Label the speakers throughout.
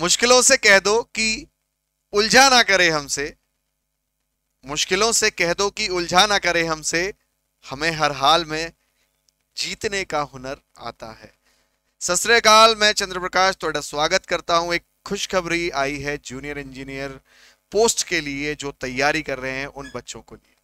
Speaker 1: मुश्किलों से कह दो कि उलझा ना करे हमसे मुश्किलों से कह दो कि उलझा ना करे हमसे हमें हर हाल में जीतने का हुनर आता है सतरेकाल मैं चंद्र प्रकाश थोड़ा स्वागत करता हूं एक खुशखबरी आई है जूनियर इंजीनियर पोस्ट के लिए जो तैयारी कर रहे हैं उन बच्चों को लिए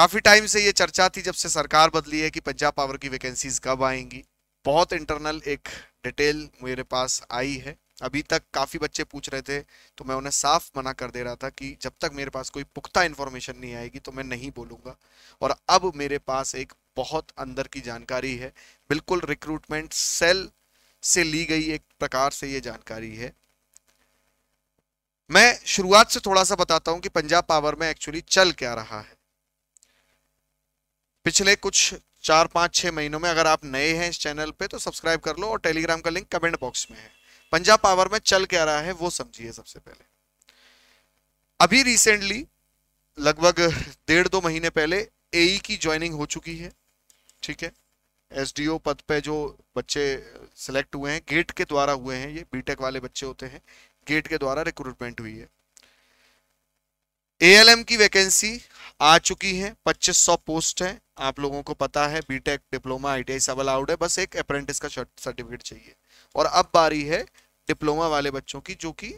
Speaker 1: काफी टाइम से ये चर्चा थी जब से सरकार बदली है कि पंजाब पावर की वैकेंसीज कब आएंगी बहुत इंटरनल एक डिटेल मेरे पास आई है अभी तक काफ़ी बच्चे पूछ रहे थे तो मैं उन्हें साफ मना कर दे रहा था कि जब तक मेरे पास कोई पुख्ता इन्फॉर्मेशन नहीं आएगी तो मैं नहीं बोलूँगा और अब मेरे पास एक बहुत अंदर की जानकारी है बिल्कुल रिक्रूटमेंट सेल से ली गई एक प्रकार से ये जानकारी है मैं शुरुआत से थोड़ा सा बताता हूं कि पंजाब पावर में एक्चुअली चल क्या रहा है पिछले कुछ चार पाँच छः महीनों में अगर आप नए हैं इस चैनल पे तो सब्सक्राइब कर लो और टेलीग्राम का लिंक कमेंट बॉक्स में है पंजाब पावर में चल क्या रहा है वो समझिए सबसे पहले अभी रिसेंटली लगभग डेढ़ दो महीने पहले ए e की ज्वाइनिंग हो चुकी है ठीक है एस पद पर जो बच्चे सेलेक्ट हुए हैं गेट के द्वारा हुए हैं ये बी वाले बच्चे होते हैं गेट के द्वारा रिक्रूटमेंट हुई है एएलएम की वैकेंसी आ चुकी है 2500 पोस्ट है आप लोगों को पता है बीटेक डिप्लोमा आईटीआई सब अलाउड है बस एक अप्रेंटिस का सर्टिफिकेट चाहिए और अब बारी है डिप्लोमा वाले बच्चों की जो कि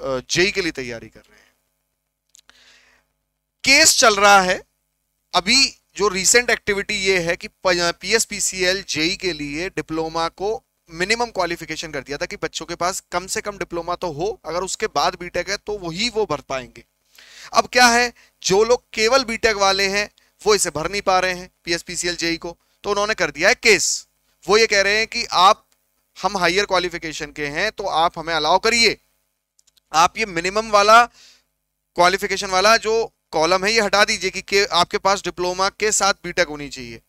Speaker 1: जेई e e के लिए तैयारी कर रहे हैं केस चल रहा है अभी जो रीसेंट एक्टिविटी ये है कि पीएसपीसीएल जेई e के लिए डिप्लोमा को मिनिमम क्वालिफिकेशन कर दिया था कि बच्चों के पास कम से कम डिप्लोमा तो हो अगर उसके बाद बीटेक है तो वही वो भर पाएंगे अब क्या है जो लोग केवल बीटेक वाले हैं वो इसे भर नहीं पा रहे हैं पीएसपीसीएल जेई e को तो उन्होंने कर दिया है केस वो ये कह रहे हैं कि आप हम हायर क्वालिफिकेशन के हैं तो आप हमें अलाउ करिए आप ये मिनिमम वाला क्वालिफिकेशन वाला जो कॉलम है ये हटा दीजिए कि, के, आपके पास डिप्लोमा के साथ बीटेक होनी चाहिए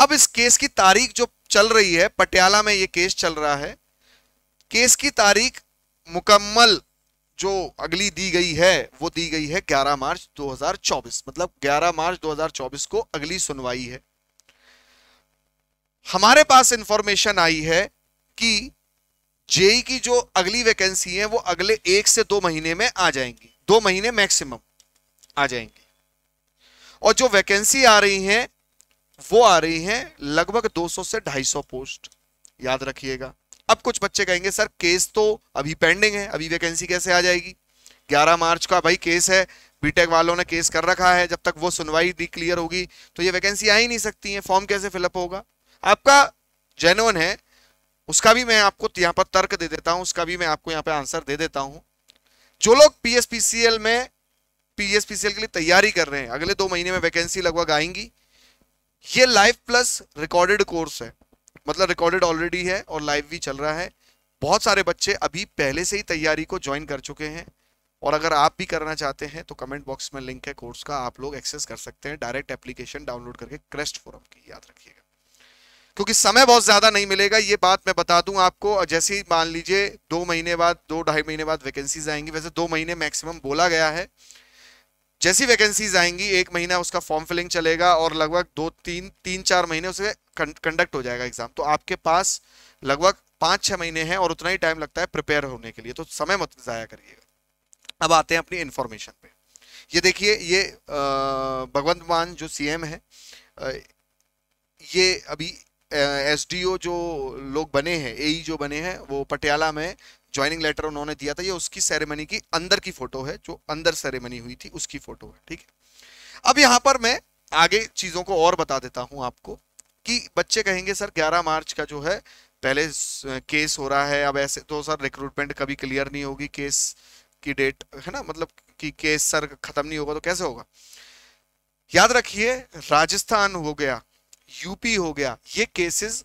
Speaker 1: अब इस केस की तारीख जो चल रही है पटियाला में ये केस चल रहा है केस की तारीख मुकम्मल जो अगली दी गई है वो दी गई है 11 मार्च 2024 मतलब 11 मार्च 2024 को अगली सुनवाई है हमारे पास इंफॉर्मेशन आई है कि जेई e की जो अगली वैकेंसी है वो अगले एक से दो महीने में आ जाएंगी दो महीने मैक्सिमम आ जाएंगी और जो वैकेंसी आ रही है वो आ रही है लगभग 200 से 250 पोस्ट याद रखिएगा अब कुछ बच्चे कहेंगे सर केस तो अभी पेंडिंग है अभी वैकेंसी कैसे आ जाएगी 11 मार्च का भाई केस है बीटेक वालों ने केस कर रखा है जब तक वो सुनवाई डी क्लियर होगी तो ये वैकेंसी आ ही नहीं सकती है फॉर्म कैसे फिलअप होगा आपका जेनवन है उसका भी मैं आपको यहाँ पर तर्क दे देता हूँ उसका भी मैं आपको यहाँ पर आंसर दे देता हूँ जो लोग पी में पीएसपीसीएल के लिए तैयारी कर रहे हैं अगले दो महीने में वैकेंसी लगभग आएंगी ये लाइफ प्लस रिकॉर्डेड कोर्स है मतलब रिकॉर्डेड ऑलरेडी है और लाइव भी चल रहा है बहुत सारे बच्चे अभी पहले से ही तैयारी को ज्वाइन कर चुके हैं और अगर आप भी करना चाहते हैं तो कमेंट बॉक्स में लिंक है कोर्स का आप लोग एक्सेस कर सकते हैं डायरेक्ट एप्लीकेशन डाउनलोड करके क्रेस्ट फोरम की याद रखिएगा क्योंकि समय बहुत ज़्यादा नहीं मिलेगा ये बात मैं बता दूं आपको जैसे ही मान लीजिए दो महीने बाद दो ढाई महीने बाद वैकेंसीज आएंगी वैसे दो महीने मैक्सिमम बोला गया है जैसी वैकेंसीज आएंगी एक महीना उसका फॉर्म फिलिंग चलेगा और लगभग दो तीन तीन चार महीने उसे कंडक्ट हो जाएगा एग्जाम तो आपके पास लगभग पांच छह महीने हैं और उतना ही टाइम लगता है प्रिपेयर होने के लिए तो समय मत ज़ाया करिएगा अब आते हैं अपनी इन्फॉर्मेशन पे ये देखिए ये भगवंत मान जो सीएम है ये अभी एसडीओ जो लोग बने हैं एई e जो बने हैं वो पटियाला में ज्वाइनिंग लेटर उन्होंने दिया था ये उसकी सेरेमनी की अंदर की फोटो है जो अंदर सेरेमनी हुई थी उसकी फोटो है ठीक है अब यहाँ पर मैं आगे चीजों को और बता देता हूँ आपको कि बच्चे कहेंगे सर 11 मार्च का जो है पहले केस हो रहा है अब ऐसे तो सर रिक्रूटमेंट कभी क्लियर नहीं होगी केस की डेट है ना मतलब कि केस सर खत्म नहीं होगा तो कैसे होगा याद रखिए राजस्थान हो गया यूपी हो गया ये केसेस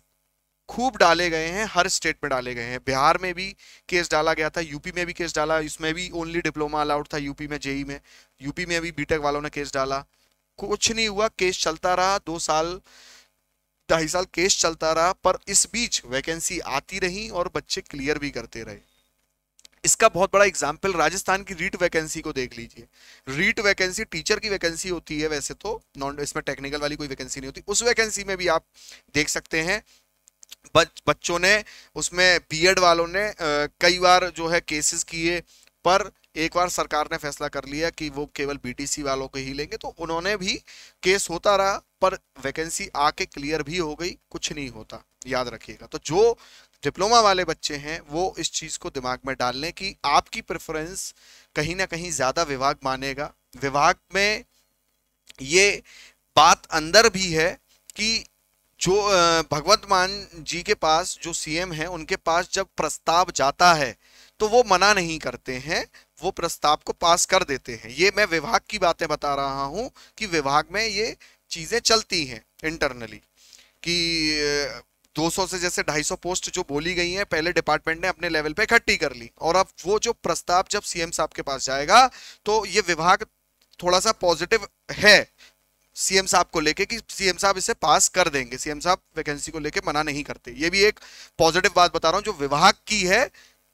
Speaker 1: खूब डाले गए हैं हर स्टेट में डाले गए हैं बिहार में भी केस डाला गया था यूपी में भी केस डाला इसमें भी ओनली डिप्लोमा अलाउड था यूपी में जेई में यूपी में भी बीटेक वालों ने केस डाला कुछ नहीं हुआ केस चलता रहा दो साल ढाई साल केस चलता रहा पर इस बीच वैकेंसी आती रही और बच्चे क्लियर भी करते रहे इसका बहुत बड़ा एग्जाम्पल राजस्थान की रीट वैकेंसी को देख लीजिए रीट वैकेंसी टीचर की वैकेंसी होती है वैसे तो नॉन इसमें टेक्निकल वाली कोई वैकेंसी नहीं होती उस वैकेंसी में भी आप देख सकते हैं बच, बच्चों ने उसमें बीएड वालों ने कई बार जो है केसेस किए पर एक बार सरकार ने फैसला कर लिया कि वो केवल बीटीसी वालों को ही लेंगे तो उन्होंने भी केस होता रहा पर वैकेंसी आके क्लियर भी हो गई कुछ नहीं होता याद रखिएगा तो जो डिप्लोमा वाले बच्चे हैं वो इस चीज़ को दिमाग में डाल लें कि आपकी प्रेफरेंस कहीं ना कहीं ज़्यादा विभाग मानेगा विभाग में ये बात अंदर भी है कि जो भगवत मान जी के पास जो सीएम है उनके पास जब प्रस्ताव जाता है तो वो मना नहीं करते हैं वो प्रस्ताव को पास कर देते हैं ये मैं विभाग की बातें बता रहा हूँ कि विभाग में ये चीज़ें चलती हैं इंटरनली कि 200 से जैसे 250 पोस्ट जो बोली गई हैं पहले डिपार्टमेंट ने अपने लेवल पे इकट्ठी कर ली और अब वो जो प्रस्ताव जब सीएम साहब के पास जाएगा तो ये विभाग थोड़ा सा पॉजिटिव है सीएम साहब को लेके कि सीएम साहब इसे पास कर देंगे सीएम साहब वैकेंसी को लेके मना नहीं करते ये भी एक पॉजिटिव बात बता रहा हूं जो विभाग की है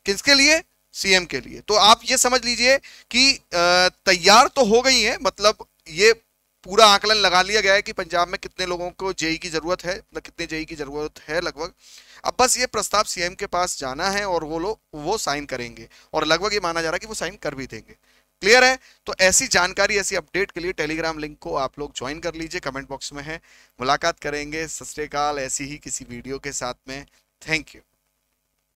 Speaker 1: किसके लिए सीएम के लिए तो आप ये समझ लीजिए कि तैयार तो हो गई है मतलब ये पूरा आकलन लगा लिया गया है कि पंजाब में कितने लोगों को जेई की जरूरत है मतलब कितने जेई की जरूरत है लगभग अब बस ये प्रस्ताव सीएम के पास जाना है और वो लोग वो साइन करेंगे और लगभग ये माना जा रहा है कि वो साइन कर भी देंगे क्लियर है तो ऐसी जानकारी ऐसी अपडेट के लिए टेलीग्राम लिंक को आप लोग ज्वाइन कर लीजिए कमेंट बॉक्स में है मुलाकात करेंगे सत ऐसी ही किसी वीडियो के साथ में थैंक यू